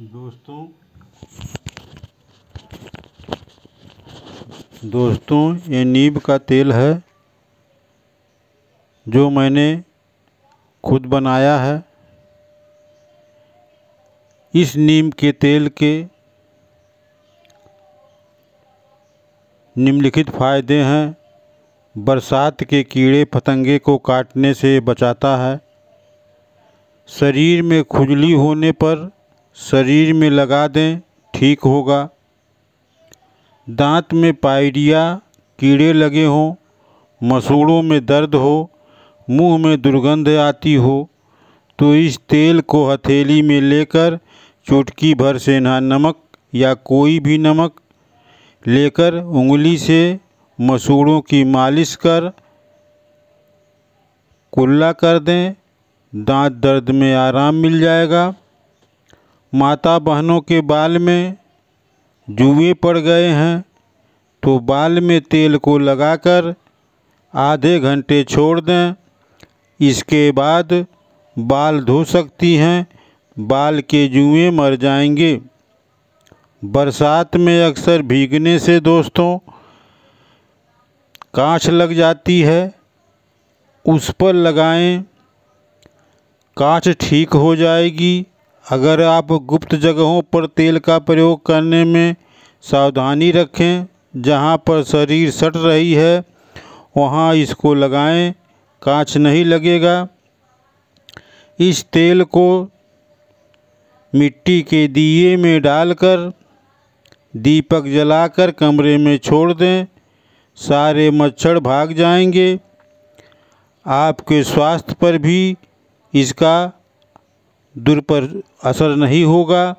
दोस्तों दोस्तों ये नीब का तेल है जो मैंने खुद बनाया है इस नीम के तेल के निम्नलिखित फ़ायदे हैं बरसात के कीड़े पतंगे को काटने से बचाता है शरीर में खुजली होने पर शरीर में लगा दें ठीक होगा दांत में पायरिया कीड़े लगे हों मसूड़ों में दर्द हो मुंह में दुर्गंध आती हो तो इस तेल को हथेली में लेकर चुटकी भर से ना नमक या कोई भी नमक लेकर उंगली से मसूड़ों की मालिश कर कुल्ला कर दें दांत दर्द में आराम मिल जाएगा माता बहनों के बाल में जुए पड़ गए हैं तो बाल में तेल को लगाकर आधे घंटे छोड़ दें इसके बाद बाल धो सकती हैं बाल के जुए मर जाएंगे बरसात में अक्सर भीगने से दोस्तों कांच लग जाती है उस पर लगाएं कांच ठीक हो जाएगी अगर आप गुप्त जगहों पर तेल का प्रयोग करने में सावधानी रखें जहां पर शरीर सट रही है वहां इसको लगाएं कांच नहीं लगेगा इस तेल को मिट्टी के दिए में डालकर दीपक जलाकर कमरे में छोड़ दें सारे मच्छर भाग जाएंगे आपके स्वास्थ्य पर भी इसका दूर पर असर नहीं होगा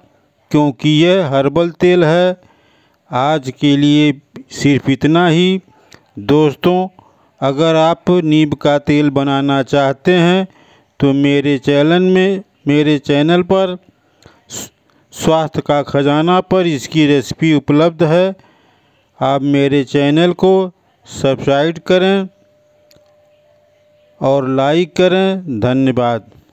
क्योंकि यह हर्बल तेल है आज के लिए सिर्फ इतना ही दोस्तों अगर आप नीम का तेल बनाना चाहते हैं तो मेरे चैनल में मेरे चैनल पर स्वास्थ्य का खजाना पर इसकी रेसिपी उपलब्ध है आप मेरे चैनल को सब्सक्राइब करें और लाइक करें धन्यवाद